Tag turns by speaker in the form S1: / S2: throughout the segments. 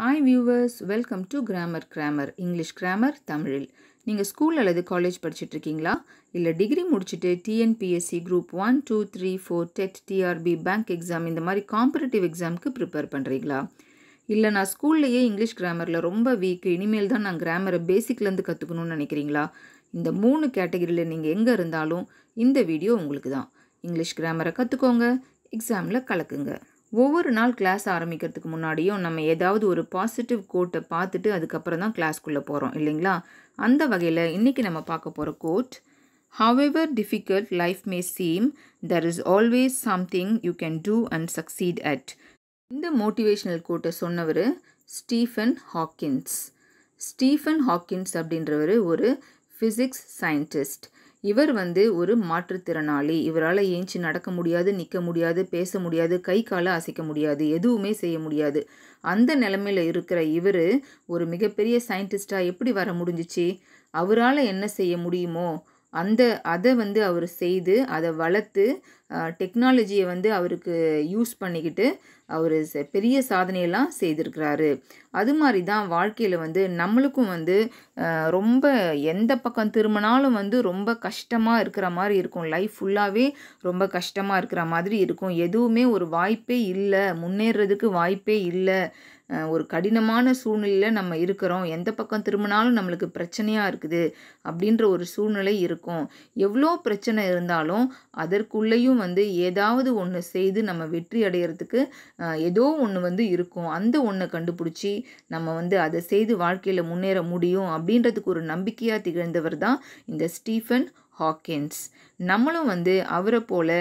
S1: Hi viewers welcome to grammar grammar English grammar தமிழில் நீங்கள் school அல்லது காலேஜ் படிச்சுட்ருக்கீங்களா இல்லை டிகிரி முடிச்சுட்டு TNPSC group one two three four TET TRB bank exam இந்த மாதிரி காம்படிட்டிவ் எக்ஸாமுக்கு ப்ரிப்பேர் பண்ணுறீங்களா இல்லை நான் ஸ்கூல்லையே இங்கிலீஷ் கிராமரில் ரொம்ப வீக் இனிமேல் தான் நான் கிராமரை பேசிக்லேருந்து கற்றுக்கணும்னு நினைக்கிறீங்களா இந்த மூணு கேட்டகரியில் நீங்கள் எங்கே இருந்தாலும் இந்த வீடியோ உங்களுக்கு தான் இங்கிலீஷ் கிராமரை கற்றுக்கோங்க எக்ஸாமில் கலக்குங்க ஒவ்வொரு நாள் கிளாஸ் ஆரம்பிக்கிறதுக்கு முன்னாடியும் நம்ம ஏதாவது ஒரு பாசிட்டிவ் கோட்டை பார்த்துட்டு அதுக்கப்புறம் தான் கிளாஸ்க்குள்ளே போகிறோம் இல்லைங்களா அந்த வகையில் இன்றைக்கி நம்ம பார்க்க போகிற quote however difficult life may seem there is always something you can do and succeed at இந்த மோட்டிவேஷ்னல் கோட்டை சொன்னவர் ஸ்டீஃபன் ஹாக்கின்ஸ் ஸ்டீஃபன் ஹாக்கின்ஸ் அப்படின்றவர் ஒரு ஃபிசிக்ஸ் சயின்டிஸ்ட் இவர் வந்து ஒரு மாற்றுத்திறனாளி இவரால் ஏஞ்சி நடக்க முடியாது நிற்க முடியாது பேச முடியாது கை கால அசைக்க முடியாது எதுவுமே செய்ய முடியாது அந்த நிலமையில் இருக்கிற இவர் ஒரு மிகப்பெரிய சயின்டிஸ்டாக எப்படி வர முடிஞ்சிச்சு அவரால் என்ன செய்ய முடியுமோ அந்த அதை வந்து அவர் செய்து அதை வளர்த்து டெக்னாலஜியை வந்து அவருக்கு யூஸ் பண்ணிக்கிட்டு அவர் பெரிய சாதனையெல்லாம் செய்திருக்கிறாரு அது மாதிரி தான் வாழ்க்கையில் வந்து நம்மளுக்கும் வந்து ரொம்ப எந்த பக்கம் திரும்பினாலும் வந்து ரொம்ப கஷ்டமாக இருக்கிற மாதிரி இருக்கும் லைஃப் ஃபுல்லாகவே ரொம்ப கஷ்டமாக இருக்கிற மாதிரி இருக்கும் எதுவுமே ஒரு வாய்ப்பே இல்லை முன்னேறதுக்கு வாய்ப்பே இல்லை ஒரு கடினமான சூழ்நிலையில் நம்ம இருக்கிறோம் எந்த பக்கம் திரும்பினாலும் நம்மளுக்கு பிரச்சனையாக இருக்குது அப்படின்ற ஒரு சூழ்நிலை இருக்கும் எவ்வளோ பிரச்சனை இருந்தாலும் அதற்குள்ளேயும் வந்து ஏதாவது ஒன்று செய்து நம்ம வெற்றி அடையிறதுக்கு ஏதோ ஒன்று வந்து இருக்கும் அந்த ஒன்றை கண்டுபிடிச்சி நம்ம வந்து அதை செய்து வாழ்க்கையில் முன்னேற முடியும் அப்படின்றதுக்கு ஒரு நம்பிக்கையாக திகழ்ந்தவர் தான் இந்த ஸ்டீஃபன் ஹாக்கின்ஸ் நம்மளும் வந்து அவரை போல்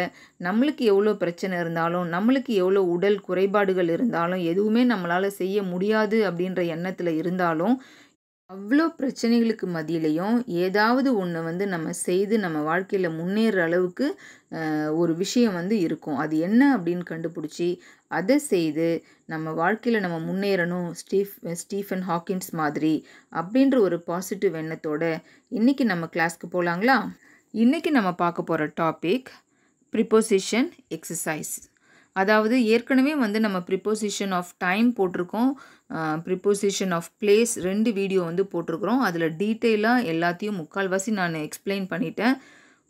S1: நம்மளுக்கு எவ்வளோ பிரச்சனை இருந்தாலும் நம்மளுக்கு எவ்வளோ உடல் குறைபாடுகள் இருந்தாலும் எதுவுமே நம்மளால் செய்ய முடியாது அப்படின்ற எண்ணத்தில் இருந்தாலும் அவ்வளோ பிரச்சனைகளுக்கு மதியிலையும் ஏதாவது ஒன்று வந்து நம்ம செய்து நம்ம வாழ்க்கையில் முன்னேற அளவுக்கு ஒரு விஷயம் வந்து இருக்கும் அது என்ன அப்படின்னு கண்டுபிடிச்சி அதை செய்து நம்ம வாழ்க்கையில் நம்ம முன்னேறணும் ஸ்டீஃப் ஸ்டீஃபன் ஹாக்கின்ஸ் மாதிரி அப்படின்ற ஒரு பாசிட்டிவ் எண்ணத்தோடு இன்றைக்கி நம்ம கிளாஸ்க்கு போகலாங்களா இன்றைக்கி நம்ம பார்க்க போகிற டாபிக் ப்ரிப்போசிஷன் எக்ஸசைஸ் அதாவது ஏற்கனவே வந்து நம்ம ப்ரிப்போசிஷன் ஆஃப் டைம் போட்டிருக்கோம் ப்ரிப்போசிஷன் ஆஃப் பிளேஸ் ரெண்டு வீடியோ வந்து போட்டிருக்கிறோம் அதில் டீட்டெயிலாக எல்லாத்தையும் முக்கால்வாசி நான் எக்ஸ்பிளைன் பண்ணிட்டேன்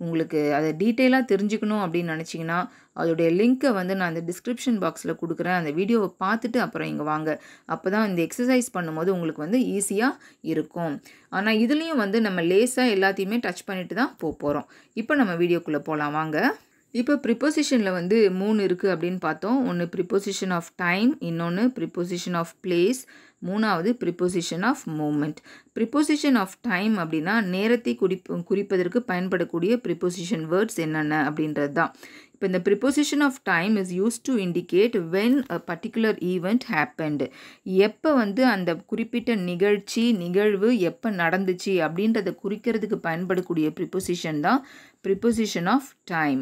S1: உங்களுக்கு அதை டீட்டெயிலாக தெரிஞ்சுக்கணும் அப்படின்னு நினச்சிங்கன்னா அதோடைய லிங்க்கை வந்து நான் அந்த டிஸ்கிரிப்ஷன் பாக்ஸில் கொடுக்குறேன் அந்த வீடியோவை பார்த்துட்டு அப்புறம் இங்கே வாங்க அப்போ தான் இந்த எக்ஸசைஸ் பண்ணும்போது உங்களுக்கு வந்து ஈஸியாக இருக்கும் ஆனால் இதுலேயும் வந்து நம்ம லேஸாக எல்லாத்தையுமே டச் பண்ணிட்டு தான் போக போகிறோம் இப்போ நம்ம வீடியோக்குள்ளே போகலாம் வாங்க இப்போ ப்ரிப்போசிஷனில் வந்து மூணு இருக்குது அப்படின்னு பார்த்தோம் ஒன்று ப்ரிப்போசிஷன் ஆஃப் டைம் இன்னொன்று ப்ரிப்போசிஷன் ஆஃப் பிளேஸ் மூணாவது preposition of moment preposition of time அப்படின்னா நேரத்தை குறிப்பு குறிப்பதற்கு பயன்படக்கூடிய ப்ரிப்போசிஷன் வேர்ட்ஸ் என்னென்ன அப்படின்றது தான் இப்போ இந்த preposition of time is use to indicate when a particular event happened எப்போ வந்து அந்த குறிப்பிட்ட நிகழ்ச்சி நிகழ்வு எப்போ நடந்துச்சு அப்படின்றத குறிக்கிறதுக்கு பயன்படக்கூடிய ப்ரிப்போசிஷன் தான் preposition of time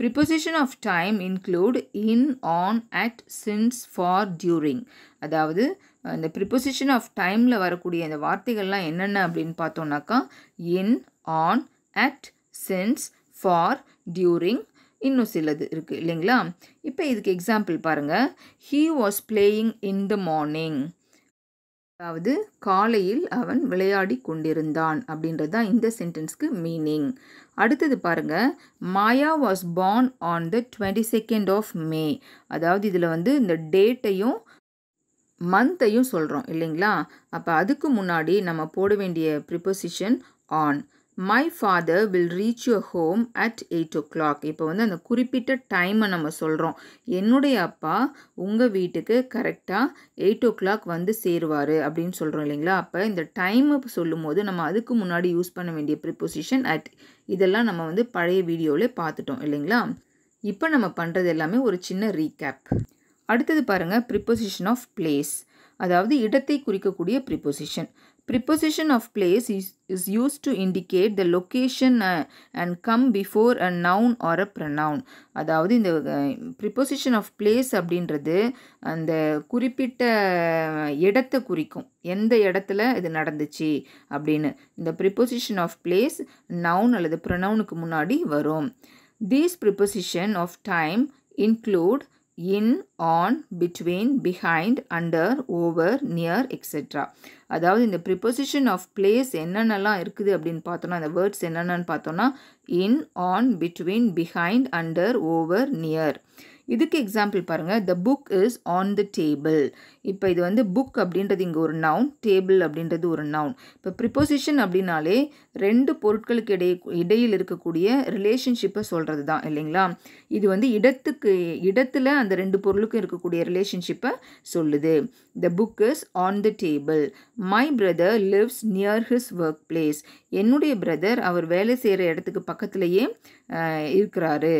S1: preposition of time include in on at since for during அதாவது இந்த ப்ரிப்பொசிஷன் ஆஃப் டைமில் வரக்கூடிய இந்த வார்த்தைகள்லாம் என்னென்ன அப்படின்னு பார்த்தோம்னாக்கா in on at since for during இன்னும் சிலது இருக்குது இல்லைங்களா இப்போ இதுக்கு எக்ஸாம்பிள் பாருங்கள் he was playing in the morning அதாவது காலையில் அவன் விளையாடி கொண்டிருந்தான் அப்படின்றது தான் இந்த சென்டென்ஸ்க்கு மீனிங் அடுத்தது பாருங்க Maya was born on the twenty second of May அதாவது இதில் வந்து இந்த டேட்டையும் மந்த்தையும் சொல்கிறோம் இல்லைங்களா அப்போ அதுக்கு முன்னாடி நம்ம போட வேண்டிய preposition on my father will reach you home at eight o'clock இப்போ வந்து அந்த குறிப்பிட்ட டைமை நம்ம சொல்கிறோம் என்னுடைய அப்பா உங்கள் வீட்டுக்கு கரெக்டாக எயிட் ஓ கிளாக் வந்து சேருவார் அப்படின்னு சொல்கிறோம் இல்லைங்களா அப்போ இந்த டைமை சொல்லும் போது நம்ம அதுக்கு முன்னாடி யூஸ் பண்ண வேண்டிய ப்ரிப்போசிஷன் அட் இதெல்லாம் நம்ம வந்து பழைய வீடியோவில் பார்த்துட்டோம் இல்லைங்களா இப்போ நம்ம பண்ணுறது எல்லாமே ஒரு சின்ன ரீகேப் அடுத்தது பாருங்கள் ப்ரிப்போசிஷன் ஆஃப் பிளேஸ் அதாவது இடத்தை குறிக்கக்கூடிய preposition preposition of place is is use to indicate the location and come before a noun or a pronoun அதாவது இந்த ப்ரிப்போசிஷன் ஆஃப் பிளேஸ் அப்படின்றது அந்த குறிப்பிட்ட uh, இடத்தை குறிக்கும் எந்த இடத்துல இது நடந்துச்சு அப்படின்னு இந்த ப்ரிப்போசிஷன் ஆஃப் பிளேஸ் நவுன் அல்லது ப்ரனவுனுக்கு முன்னாடி வரும் these preposition of time include in on between behind under over near etcetera அதாவது இந்த ப்ரிப்போசிஷன் ஆஃப் பிளேஸ் என்னென்னலாம் இருக்குது அப்படின்னு பார்த்தோன்னா அந்த வேர்ட்ஸ் என்னென்னு பார்த்தோன்னா in on between behind under over near இதுக்கு எக்ஸாம்பிள் பாருங்கள் the book is on the table இப்போ இது வந்து புக் அப்படின்றது இங்கே ஒரு நவுன் டேபிள் அப்படின்றது ஒரு நவுன் இப்போ ப்ரிப்போசிஷன் அப்படின்னாலே ரெண்டு பொருட்களுக்கு இடையே இடையில் இருக்கக்கூடிய ரிலேஷன்ஷிப்பை சொல்கிறது தான் இல்லைங்களா இது வந்து இடத்துக்கு இடத்துல அந்த ரெண்டு பொருளுக்கும் இருக்கக்கூடிய ரிலேஷன்ஷிப்பை சொல்லுது the book is on the table my brother lives near his work place என்னுடைய பிரதர் அவர் வேலை செய்கிற இடத்துக்கு பக்கத்துலேயே இருக்கிறாரு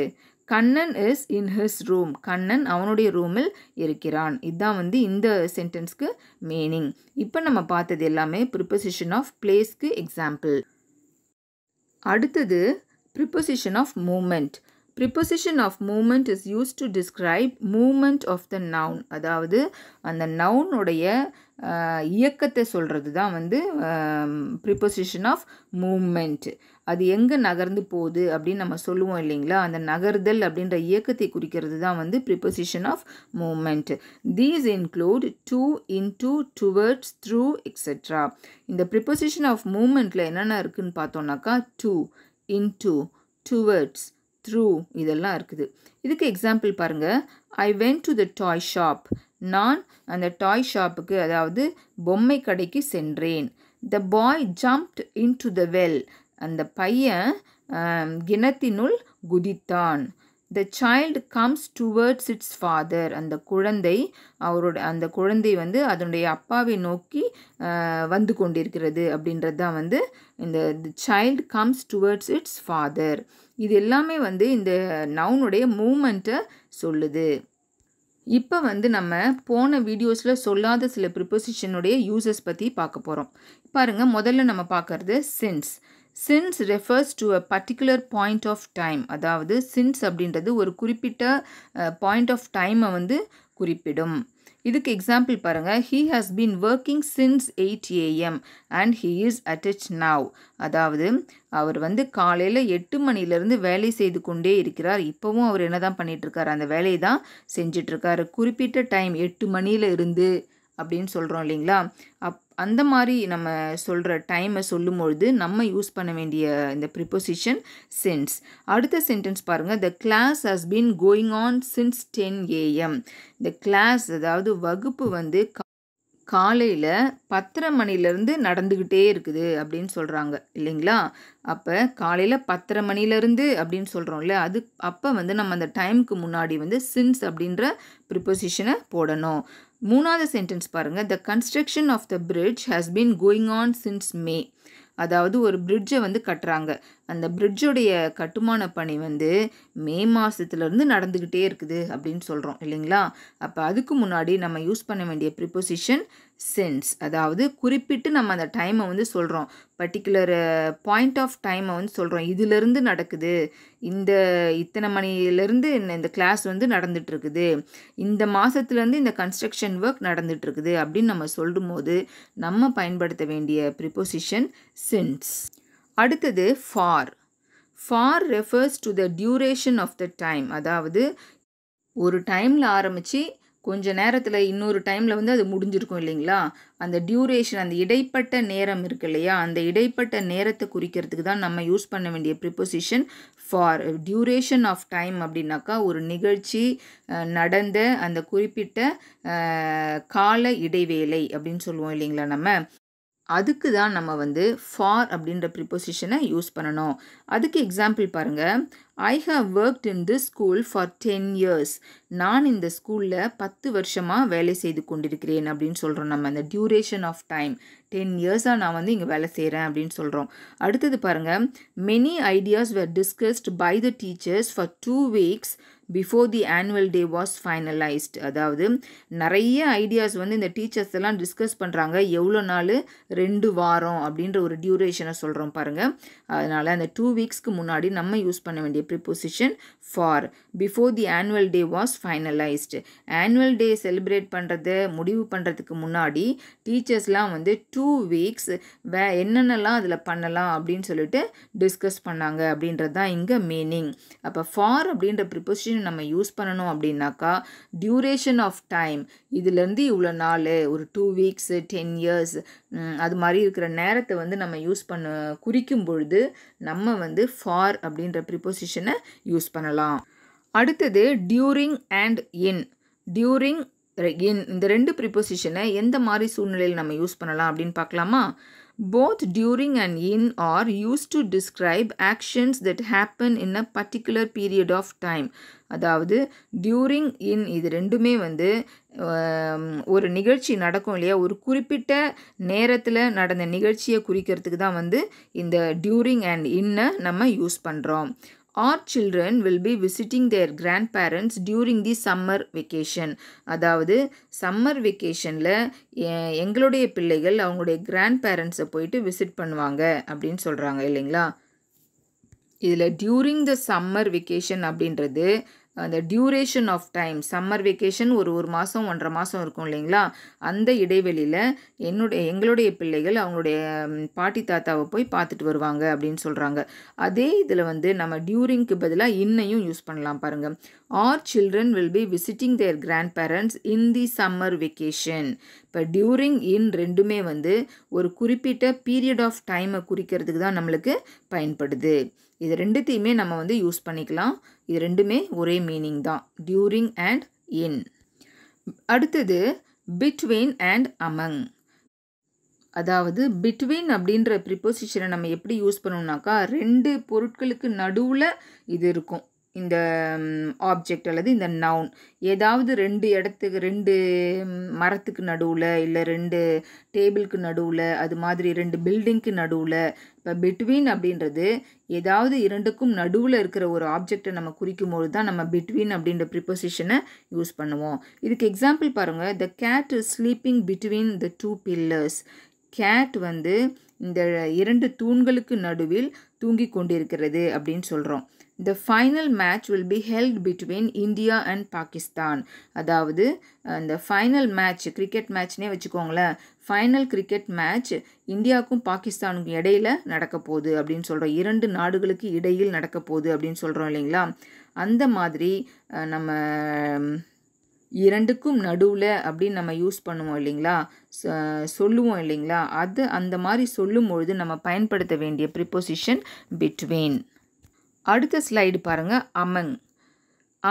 S1: Kannan is in his room Kannan அவனுடைய ரூமில் இருக்கிறான் இதுதான் வந்து இந்த சென்டென்ஸ்க்கு மீனிங் இப்போ நம்ம பார்த்தது எல்லாமே ப்ரிப்பசிஷன் ஆஃப் பிளேஸ்க்கு எக்ஸாம்பிள் அடுத்தது preposition of movement preposition of movement is use to describe movement of the noun அதாவது அந்த நவுனுடைய இயக்கத்தை சொல்கிறது தான் வந்து ப்ரிப்பொசிஷன் ஆஃப் மூமெண்ட் அது எங்கே நகர்ந்து போகுது அப்படின்னு நம்ம சொல்லுவோம் இல்லைங்களா அந்த நகர்தல் அப்படின்ற இயக்கத்தை குறிக்கிறது தான் வந்து preposition of movement these include to into towards through etcetera இந்த ப்ரிப்பசிஷன் ஆஃப் மூமெண்ட்டில் என்னென்ன இருக்குதுன்னு பார்த்தோம்னாக்கா டூ இன்டூ டுவர்ட்ஸ் த்ரூ இதெல்லாம் இருக்குது இதுக்கு எக்ஸாம்பிள் பாருங்கள் I went to the toy shop நான் அந்த டாய் ஷாப்புக்கு அதாவது பொம்மை கடைக்கு சென்றேன் the boy jumped into the well அந்த பையன் கிணத்தினுள் குதித்தான் the child comes towards its father அந்த குழந்தை அவரோட அந்த குழந்தை வந்து அதனுடைய அப்பாவை நோக்கி வந்து கொண்டிருக்கிறது அப்படின்றது தான் வந்து இந்த the child comes towards its father இது எல்லாமே வந்து இந்த நவுனுடைய மூமெண்ட்டை சொல்லுது இப்போ வந்து நம்ம போன வீடியோஸில் சொல்லாத சில ப்ரிப்போசிஷனுடைய யூசஸ் பற்றி பார்க்க போகிறோம் பாருங்கள் முதல்ல நம்ம பார்க்குறது since since refers to a particular point of time அதாவது சின்ஸ் அப்படின்றது ஒரு குறிப்பிட்ட பாயிண்ட் ஆஃப் டைமை வந்து குறிப்பிடும் இதுக்கு எக்ஸாம்பிள் பாருங்கள் he has been working since eight AM and he is attach now அதாவது அவர் வந்து காலையில் எட்டு மணிலேருந்து வேலை செய்து கொண்டே இருக்கிறார் இப்போவும் அவர் என்ன தான் பண்ணிகிட்ருக்கார் அந்த வேலையை தான் செஞ்சிட்ருக்கார் குறிப்பிட்ட டைம் எட்டு மணியில் இருந்து அப்படின்னு சொல்கிறோம் இல்லைங்களா அப் அந்த மாதிரி நம்ம சொல்கிற டைமை சொல்லும் பொழுது நம்ம யூஸ் பண்ண வேண்டிய இந்த ப்ரிப்போசிஷன் சென்ஸ் அடுத்த சென்டென்ஸ் பாருங்கள் the class has been going on since ten AM இந்த கிளாஸ் அதாவது வகுப்பு வந்து காலையில் பத்தரை மணிலேருந்து நடந்துக்கிட்டே இருக்குது அப்படின்னு சொல்கிறாங்க இல்லைங்களா அப்போ காலையில் பத்தரை மணிலேருந்து அப்படின்னு சொல்கிறோம்ல அது அப்போ வந்து நம்ம அந்த டைமுக்கு முன்னாடி வந்து சின்ஸ் அப்படின்ற ப்ரிப்போசிஷனை போடணும் மூணாவது சென்டென்ஸ் பாருங்கள் the construction of the bridge has been going on since May அதாவது ஒரு பிரிட்ஜை வந்து கட்டுறாங்க அந்த பிரிட்ஜுடைய கட்டுமான பணி வந்து மே மாதத்துலேருந்து நடந்துக்கிட்டே இருக்குது அப்படின்னு சொல்கிறோம் இல்லைங்களா அப்போ அதுக்கு முன்னாடி நம்ம யூஸ் பண்ண வேண்டிய ப்ரிப்போசிஷன் சென்ஸ் அதாவது குறிப்பிட்டு நம்ம அந்த டைமை வந்து சொல்கிறோம் பர்டிகுலர் பாயிண்ட் ஆஃப் டைமை வந்து சொல்கிறோம் இதிலிருந்து நடக்குது இந்த இத்தனை மணிலேருந்து இந்த கிளாஸ் வந்து நடந்துகிட்ருக்குது இந்த மாதத்துலேருந்து இந்த கன்ஸ்ட்ரக்ஷன் ஒர்க் நடந்துகிட்ருக்குது அப்படின்னு நம்ம சொல்லும் போது நம்ம பயன்படுத்த வேண்டிய ப்ரிப்போசிஷன் சென்ஸ் அடுத்தது for for refers to the duration of the time அதாவது ஒரு டைமில் ஆரம்பித்து கொஞ்ச நேரத்தில் இன்னொரு டைமில் வந்து அது முடிஞ்சிருக்கும் இல்லைங்களா அந்த டியூரேஷன் அந்த இடைப்பட்ட நேரம் இருக்கு இல்லையா அந்த இடைப்பட்ட நேரத்தை குறிக்கிறதுக்கு தான் நம்ம யூஸ் பண்ண வேண்டிய preposition for duration of time அப்படின்னாக்கா ஒரு நிகழ்ச்சி நடந்த அந்த குறிப்பிட்ட கால இடைவேளை அப்படின்னு சொல்லுவோம் இல்லைங்களா நம்ம அதுக்கு தான் நம்ம வந்து ஃபார் அப்படின்ற ப்ரிப்போசிஷனை யூஸ் பண்ணணும் அதுக்கு எக்ஸாம்பிள் பாருங்கள் I have worked in this school for ten years நான் இந்த ஸ்கூலில் பத்து வருஷமாக வேலை செய்து கொண்டிருக்கிறேன் அப்படின்னு சொல்கிறோம் நம்ம அந்த டியூரேஷன் ஆஃப் டைம் டென் இயர்ஸாக நான் வந்து இங்கே வேலை செய்கிறேன் அப்படின்னு சொல்கிறோம் அடுத்தது பாருங்கள் many ideas were discussed by the teachers for two weeks before the annual day was finalised அதாவது நிறைய ஐடியாஸ் வந்து இந்த டீச்சர்ஸ் எல்லாம் டிஸ்கஸ் பண்ணுறாங்க எவ்வளோ நாள் ரெண்டு வாரம் அப்படின்ற ஒரு டியூரேஷனை சொல்கிறோம் பாருங்கள் அதனால் அந்த டூ வீக்ஸ்க்கு முன்னாடி நம்ம யூஸ் பண்ண வேண்டிய preposition for before the annual day was finalised annual day celebrate பண்ணுறத முடிவு பண்ணுறதுக்கு முன்னாடி டீச்சர்ஸ்லாம் வந்து டூ வீக்ஸ் வே என்னென்னலாம் அதில் பண்ணலாம் அப்படின்னு சொல்லிட்டு டிஸ்கஸ் பண்ணாங்க அப்படின்றது தான் இங்கே மீனிங் அப்போ ஃபார் அப்படின்ற ப்ரிப்போசிஷன் மெடிசனை நம்ம யூஸ் பண்ணணும் அப்படின்னாக்கா டியூரேஷன் ஆஃப் டைம் இதுலேருந்து இவ்வளோ நாள் ஒரு டூ வீக்ஸு டென் இயர்ஸ் அது மாதிரி இருக்கிற நேரத்தை வந்து நம்ம யூஸ் பண்ண குறிக்கும் பொழுது நம்ம வந்து ஃபார் அப்படின்ற ப்ரிப்போசிஷனை யூஸ் பண்ணலாம் அடுத்தது during and in during in இந்த ரெண்டு ப்ரிப்போசிஷனை எந்த மாதிரி சூழ்நிலையில் நம்ம யூஸ் பண்ணலாம் அப்படின்னு பார்க்கலாமா Both during and in are used to describe actions that happen in a particular period of time. அதாவது டியூரிங் இன் இது ரெண்டுமே வந்து ஒரு நிகழ்ச்சி நடக்கும் இல்லையா ஒரு குறிப்பிட்ட நேரத்தில் நடந்த நிகழ்ச்சியை குறிக்கிறதுக்கு தான் வந்து இந்த டியூரிங் அண்ட் இன்னை நம்ம யூஸ் பண்ணுறோம் our children will be visiting their grandparents during the summer vacation அதாவது சம்மர் வெக்கேஷனில் எங்களுடைய பிள்ளைகள் அவங்களுடைய கிராண்ட் பேரண்ட்ஸை போயிட்டு விசிட் பண்ணுவாங்க அப்படின்னு சொல்கிறாங்க இல்லைங்களா இதில் டியூரிங் த சம்மர் வெக்கேஷன் அப்படின்றது அந்த duration of time summer vacation ஒரு ஒரு மாதம் ஒன்றரை மாதம் இருக்கும் இல்லைங்களா அந்த இடைவெளியில் என்னுடைய எங்களுடைய பிள்ளைகள் அவங்களுடைய பாட்டி தாத்தாவை போய் பார்த்துட்டு வருவாங்க அப்படின்னு சொல்கிறாங்க அதே இதில் வந்து நம்ம டியூரிங்க்கு பதிலாக இன்னையும் யூஸ் பண்ணலாம் பாருங்கள் our children will be visiting their grandparents in the summer vacation இப்போ டியூரிங் இன் ரெண்டுமே வந்து ஒரு குறிப்பிட்ட பீரியட் ஆஃப் டைமை குறிக்கிறதுக்கு தான் நம்மளுக்கு பயன்படுது இது ரெண்டுத்தையுமே நம்ம வந்து யூஸ் பண்ணிக்கலாம் இது ரெண்டுமே ஒரே மீனிங் தான் டியூரிங் அண்ட் இன் அடுத்தது பிட்வீன் அண்ட் அமங் அதாவது பிட்வீன் அப்படின்ற ப்ரிப்போசிஷனை நம்ம எப்படி யூஸ் பண்ணோம்னாக்கா ரெண்டு பொருட்களுக்கு நடுவில் இது இருக்கும் இந்த ஆப்ஜெக்ட் அல்லது இந்த நவுன் ஏதாவது ரெண்டு இடத்துக்கு ரெண்டு மரத்துக்கு நடுவில் இல்லை ரெண்டு டேபிளுக்கு நடுவில் அது மாதிரி ரெண்டு பில்டிங்க்கு நடுவில் இப்போ பிட்வீன் அப்படின்றது ஏதாவது இரண்டுக்கும் நடுவில் இருக்கிற ஒரு ஆப்ஜெக்டை நம்ம குறிக்கும் போது தான் நம்ம பிட்வீன் அப்படின்ற ப்ரிப்போசிஷனை யூஸ் பண்ணுவோம் இதுக்கு எக்ஸாம்பிள் பாருங்கள் the cat sleeping between the two pillars cat வந்து இந்த இரண்டு தூண்களுக்கு நடுவில் தூங்கி கொண்டிருக்கிறது அப்படின்னு சொல்கிறோம் the final match will be held between India and Pakistan அதாவது அந்த ஃபைனல் மேட்ச் கிரிக்கெட் மேட்ச்னே வச்சுக்கோங்களேன் ஃபைனல் கிரிக்கெட் மேட்ச் இந்தியாவுக்கும் பாகிஸ்தானுக்கும் இடையில் நடக்க போகுது அப்படின்னு சொல்கிறோம் இரண்டு நாடுகளுக்கு இடையில் நடக்க போகுது அப்படின்னு சொல்கிறோம் இல்லைங்களா அந்த மாதிரி நம்ம இரண்டுக்கும் நடுவில் அப்படின்னு நம்ம யூஸ் பண்ணுவோம் இல்லைங்களா சொல்லுவோம் இல்லைங்களா அது அந்த மாதிரி சொல்லும்பொழுது நம்ம பயன்படுத்த வேண்டிய ப்ரிப்போசிஷன் பிட்வீன் அடுத்த ஸ்லைடு பாருங்கள் among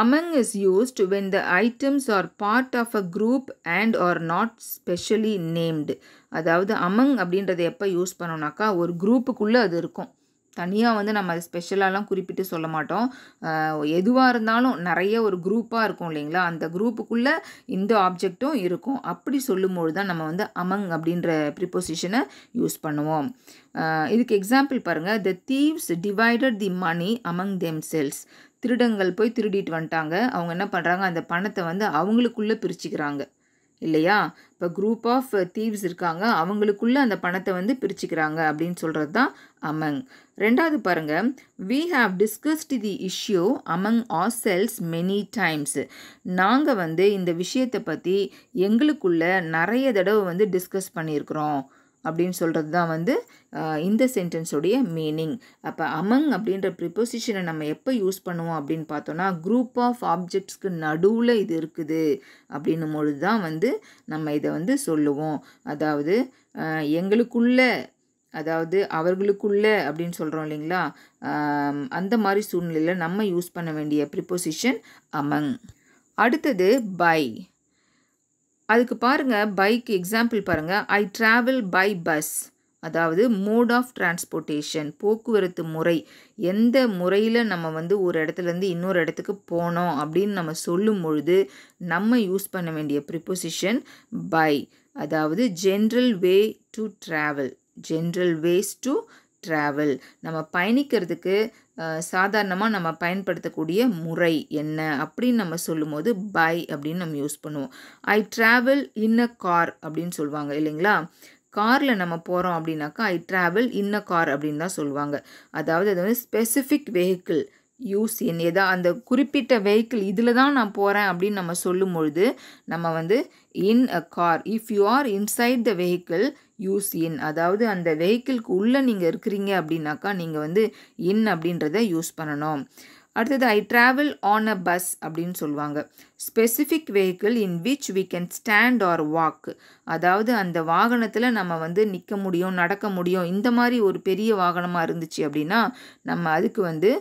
S1: among is used when the items are part of a group and are not specially named அதாவது அமங் அப்படின்றத எப்போ யூஸ் பண்ணோம்னாக்கா ஒரு குரூப்புக்குள்ளே அது இருக்கும் தனியாக வந்து நம்ம அதை ஸ்பெஷலாலாம் குறிப்பிட்டு சொல்ல மாட்டோம் எதுவாக இருந்தாலும் நிறைய ஒரு குரூப்பாக இருக்கும் இல்லைங்களா அந்த குரூப்புக்குள்ளே இந்த ஆப்ஜெக்டும் இருக்கும் அப்படி சொல்லும்போது தான் நம்ம வந்து அமங் அப்படின்ற ப்ரிப்போசிஷனை யூஸ் பண்ணுவோம் இதுக்கு எக்ஸாம்பிள் பாருங்கள் the thieves divided the money among themselves திருடங்கள் போய் திருடிட்டு வந்துட்டாங்க அவங்க என்ன பண்ணுறாங்க அந்த பணத்தை வந்து அவங்களுக்குள்ளே பிரிச்சுக்கிறாங்க இல்லையா இப்போ குரூப் ஆஃப் தீவ்ஸ் இருக்காங்க அவங்களுக்குள்ளே அந்த பணத்தை வந்து பிரிச்சுக்கிறாங்க அப்படின்னு சொல்கிறது தான் அமங் ரெண்டாவது பாருங்கள் we have discussed the issue among ourselves many times நாங்கள் வந்து இந்த விஷயத்தை பற்றி எங்களுக்குள்ள நிறைய தடவை வந்து டிஸ்கஸ் பண்ணியிருக்கிறோம் அப்படின்னு சொல்கிறது தான் வந்து இந்த சென்டென்ஸோடைய மீனிங் அப்போ அமங் அப்படின்ற ப்ரிப்போசிஷனை நம்ம எப்போ யூஸ் பண்ணுவோம் அப்படின்னு பார்த்தோன்னா குரூப் ஆஃப் ஆப்ஜெக்ட்ஸ்க்கு நடுவில் இது இருக்குது அப்படின்னும் பொழுது தான் வந்து நம்ம இதை வந்து சொல்லுவோம் அதாவது எங்களுக்குள்ள அதாவது அவர்களுக்குள்ள அப்படின்னு சொல்கிறோம் இல்லைங்களா அந்த மாதிரி சூழ்நிலையில் நம்ம யூஸ் பண்ண வேண்டிய ப்ரிப்போசிஷன் அமங் அடுத்தது பை அதுக்கு பாருங்கள் பைக் எக்ஸாம்பிள் பாருங்கள் ஐ ட்ராவல் பை பஸ் அதாவது மோட் ஆஃப் டிரான்ஸ்போர்ட்டேஷன் போக்குவரத்து முறை எந்த முறையில் நம்ம வந்து ஒரு இடத்துலேருந்து இன்னொரு இடத்துக்கு போனோம் அப்படின்னு நம்ம சொல்லும் பொழுது நம்ம யூஸ் பண்ண வேண்டிய ப்ரிப்போசிஷன் பை அதாவது general way to travel general ways to travel நம்ம பயணிக்கிறதுக்கு சாதாரணமாக நம்ம பயன்படுத்தக்கூடிய முறை என்ன அப்படின்னு நம்ம சொல்லும்போது பை அப்படின்னு நம்ம யூஸ் பண்ணுவோம் I travel in a car அப்படின்னு சொல்லுவாங்க இல்லைங்களா காரில் நம்ம போகிறோம் அப்படின்னாக்கா I travel in a car அப்படின்னு தான் சொல்லுவாங்க அதாவது அது வந்து ஸ்பெசிஃபிக் வெஹிக்கிள் யூஸ் என் எதா அந்த குறிப்பிட்ட வெஹிக்கிள் இதில் தான் நான் போகிறேன் அப்படின்னு நம்ம சொல்லும் பொழுது நம்ம வந்து in a car if you are inside the vehicle use in அதாவது அந்த வெஹிக்கிள்க்கு உள்ளே நீங்கள் இருக்கிறீங்க அப்படின்னாக்கா நீங்கள் வந்து இன் அப்படின்றத யூஸ் பண்ணணும் அடுத்தது I travel on a bus அப்படின்னு சொல்லுவாங்க specific vehicle in which we can stand or walk அதாவது அந்த வாகனத்தில் நம்ம வந்து நிற்க முடியும் நடக்க முடியும் இந்த மாதிரி ஒரு பெரிய வாகனமாக இருந்துச்சு அப்படின்னா நம்ம அதுக்கு வந்து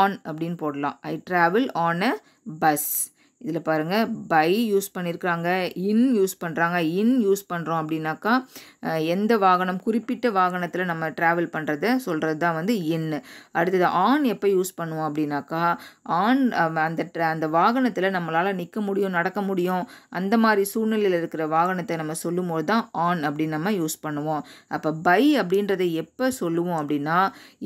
S1: ஆன் அப்படின்னு போடலாம் I travel on a bus இதில் பாருங்கள் பை யூஸ் பண்ணியிருக்கிறாங்க இன் யூஸ் பண்ணுறாங்க இன் யூஸ் பண்ணுறோம் அப்படின்னாக்கா எந்த வாகனம் குறிப்பிட்ட வாகனத்தில் நம்ம ட்ராவல் பண்ணுறத சொல்கிறது தான் வந்து இன் அடுத்தது ஆன் எப்போ யூஸ் பண்ணுவோம் அப்படின்னாக்கா ஆன் அந்த அந்த வாகனத்தில் நம்மளால் நிற்க முடியும் நடக்க முடியும் அந்த மாதிரி சூழ்நிலையில் இருக்கிற வாகனத்தை நம்ம சொல்லும்போது தான் ஆன் அப்படின்னு நம்ம யூஸ் பண்ணுவோம் அப்போ பை அப்படின்றத எப்போ சொல்லுவோம் அப்படின்னா